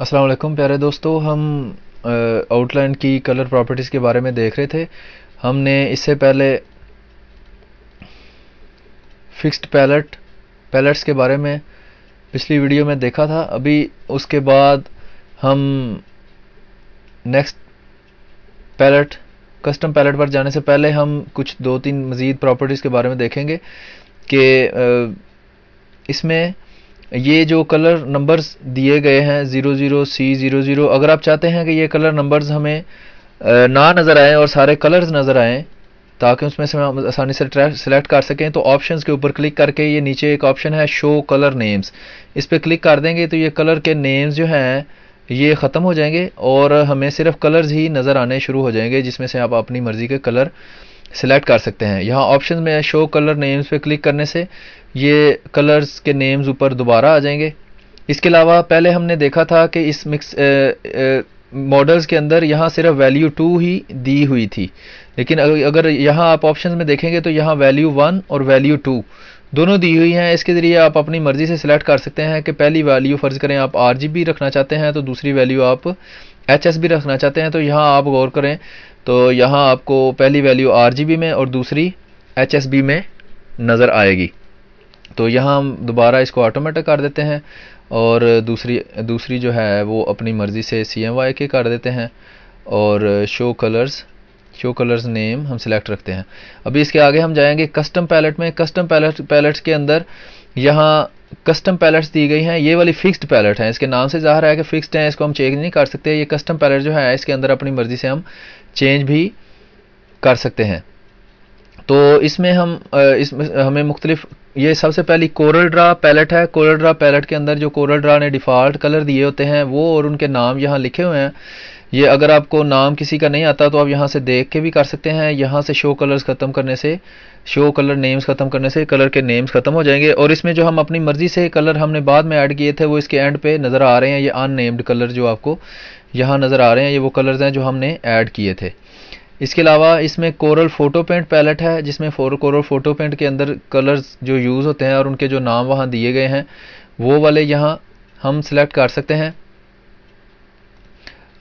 अस्सलाम वालेकुम प्यारे दोस्तों हम आउटलाइन की कलर प्रॉपर्टीज़ के बारे में देख रहे थे हमने इससे पहले फिक्स्ड पैलेट पैलेट्स के बारे में पिछली वीडियो में देखा था अभी उसके बाद हम नेक्स्ट पैलेट कस्टम पैलेट पर जाने से पहले हम कुछ दो तीन मज़ीद प्रॉपर्टीज़ के बारे में देखेंगे कि इसमें ये जो कलर नंबर्स दिए गए हैं zero zero C zero zero अगर आप चाहते हैं कि ये कलर नंबर्स हमें ना नज़र आएँ और सारे कलर्स नज़र आएँ ताकि उसमें से हम आसानी से सेलेक्ट कर सकें तो ऑप्शंस के ऊपर क्लिक करके ये नीचे एक ऑप्शन है शो कलर नेम्स इस पर क्लिक कर देंगे तो ये कलर के नेम्स जो हैं ये ख़त्म हो जाएंगे और हमें सिर्फ कलर्स ही नज़र आने शुरू हो जाएंगे जिसमें से आप अपनी मर्ज़ी के कलर सेलेक्ट कर सकते हैं यहाँ ऑप्शन में शो कलर नेम्स पे क्लिक करने से ये कलर्स के नेम्स ऊपर दोबारा आ जाएंगे इसके अलावा पहले हमने देखा था कि इस मिक्स मॉडल्स के अंदर यहाँ सिर्फ वैल्यू टू ही दी हुई थी लेकिन अगर यहाँ आप ऑप्शन में देखेंगे तो यहाँ वैल्यू वन और वैल्यू टू दोनों दी हुई हैं इसके ज़रिए आप अपनी मर्ज़ी से सिलेक्ट कर सकते हैं कि पहली वैल्यू फ़र्ज़ करें आप आर रखना चाहते हैं तो दूसरी वैल्यू आप एच एस बी रखना चाहते हैं तो यहाँ आप गौर करें तो यहाँ आपको पहली वैल्यू आर में और दूसरी एच में नज़र आएगी तो यहाँ हम दोबारा इसको ऑटोमेटिक कर देते हैं और दूसरी दूसरी जो है वो अपनी मर्ज़ी से सी एम वाई के कर देते हैं और show colours show colours name हम सिलेक्ट रखते हैं अभी इसके आगे हम जाएंगे कस्टम पैलेट में कस्टम पैलेट पैलेट्स के अंदर यहाँ कस्टम पैलेट्स दी गई हैं ये वाली फिक्स्ड पैलेट हैं इसके नाम से ज़ाहिर है कि फिक्स्ड हैं इसको हम चेंज नहीं कर सकते ये कस्टम पैलेट जो है इसके अंदर अपनी मर्ज़ी से हम चेंज भी कर सकते हैं तो इसमें हम इसमें हमें मुख्तलिफ ये सबसे पहली कोरल ड्रा पैलेट है कोरल ड्रा पैलेट के अंदर जो कोरल ड्रा ने डिफ़ॉल्ट कलर दिए होते हैं वो और उनके नाम यहाँ लिखे हुए हैं ये अगर आपको नाम किसी का नहीं आता तो आप यहाँ से देख के भी कर सकते हैं यहाँ से शो कलर्स ख़त्म करने से शो कलर नेम्स ख़त्म करने से कलर के नेम्स ख़त्म हो जाएंगे और इसमें जो हम अपनी मर्ज़ी से कलर हमने बाद में ऐड किए थे वो इसके एंड पे नज़र आ रहे हैं ये अननेम्ड कलर जो आपको यहाँ नज़र आ रहे हैं ये वो कलर्स हैं जो हमने ऐड किए थे इसके अलावा इसमें कोरल फोटो पेंट पैलेट है जिसमें फोर कोरल फोटो पेंट के अंदर कलर्स जो यूज़ होते हैं और उनके जो नाम वहाँ दिए गए हैं वो वाले यहाँ हम सिलेक्ट कर सकते हैं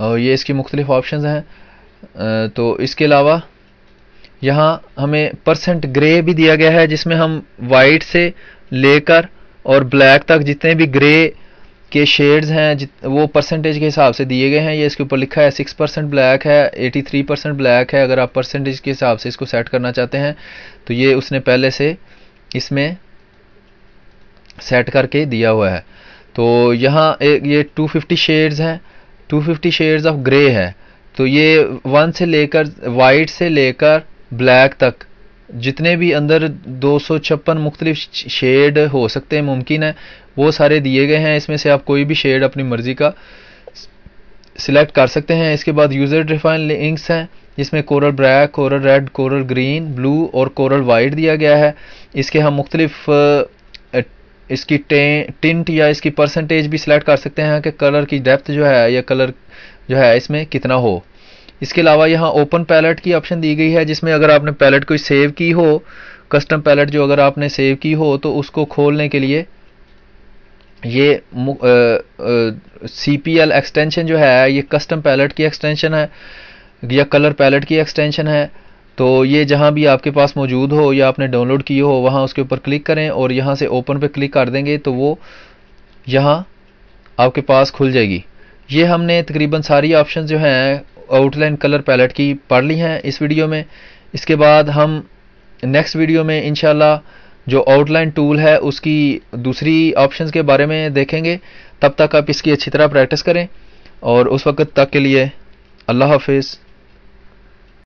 और ये इसकी मुख्तलिफ़ ऑप्शन हैं तो इसके अलावा यहाँ हमें परसेंट ग्रे भी दिया गया है जिसमें हम वाइट से लेकर और ब्लैक तक जितने भी ग्रे के शेड्स हैं वो परसेंटेज के हिसाब से दिए गए हैं ये इसके ऊपर लिखा है सिक्स परसेंट ब्लैक है एटी थ्री परसेंट ब्लैक है अगर आप परसेंटेज के हिसाब से इसको सेट करना चाहते हैं तो ये उसने पहले से इसमें सेट करके दिया हुआ है तो यहाँ ये टू फिफ्टी शेड्स हैं two fifty shades of grey है तो ये वन से लेकर वाइट से लेकर ब्लैक तक जितने भी अंदर दो सौ छप्पन मुख्तलिफ शेड हो सकते हैं मुमकिन है वो सारे दिए गए हैं इसमें से आप कोई भी शेड अपनी मर्ज़ी का सिलेक्ट कर सकते हैं इसके बाद यूज़र डिफाइन इंक्स हैं जिसमें Corel black Corel red Corel green blue और कोरल वाइट दिया गया है इसके हम मुख्तलिफ इसकी टिंट या इसकी परसेंटेज भी सिलेक्ट कर सकते हैं कि कलर की डेप्थ जो है या कलर जो है इसमें कितना हो इसके अलावा यहाँ ओपन पैलेट की ऑप्शन दी गई है जिसमें अगर आपने पैलेट कोई सेव की हो कस्टम पैलेट जो अगर आपने सेव की हो तो उसको खोलने के लिए ये सी पी एल एक्सटेंशन जो है ये कस्टम पैलेट की एक्सटेंशन है या कलर पैलेट की एक्सटेंशन है तो ये जहाँ भी आपके पास मौजूद हो या आपने डाउनलोड की हो वहाँ उसके ऊपर क्लिक करें और यहाँ से ओपन पे क्लिक कर देंगे तो वो यहाँ आपके पास खुल जाएगी ये हमने तकरीबन सारी ऑप्शन जो हैं आउटलाइन कलर पैलेट की पढ़ ली हैं इस वीडियो में इसके बाद हम नेक्स्ट वीडियो में इनशाला जो आउटलाइन टूल है उसकी दूसरी ऑप्शंस के बारे में देखेंगे तब तक आप इसकी अच्छी तरह प्रैक्टिस करें और उस वक्त तक के लिए अल्लाह हाफिज़